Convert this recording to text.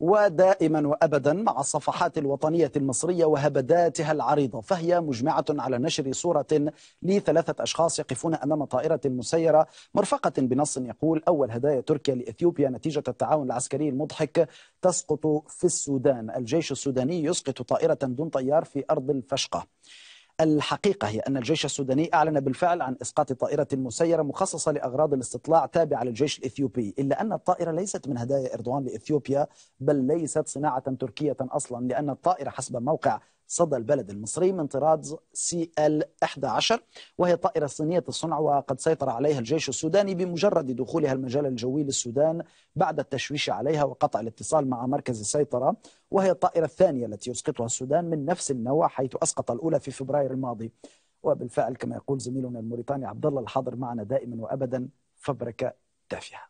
ودائما وأبدا مع الصفحات الوطنية المصرية وهبداتها العريضة فهي مجمعة على نشر صورة لثلاثة أشخاص يقفون أمام طائرة مسيرة مرفقة بنص يقول أول هدايا تركيا لإثيوبيا نتيجة التعاون العسكري المضحك تسقط في السودان الجيش السوداني يسقط طائرة دون طيار في أرض الفشقة الحقيقة هي أن الجيش السوداني أعلن بالفعل عن إسقاط طائرة مسيرة مخصصة لأغراض الاستطلاع تابعة للجيش الإثيوبي إلا أن الطائرة ليست من هدايا إردوان لإثيوبيا بل ليست صناعة تركية أصلا لأن الطائرة حسب موقع صدى البلد المصري من طراز سي ال 11 وهي طائرة صينية الصنع وقد سيطر عليها الجيش السوداني بمجرد دخولها المجال الجوي للسودان بعد التشويش عليها وقطع الاتصال مع مركز السيطرة وهي الطائرة الثانية التي يسقطها السودان من نفس النوع حيث أسقط الأولى في فبراير الماضي وبالفعل كما يقول زميلنا الموريتاني عبد الله الحاضر معنا دائما وأبدا فبركة تافهة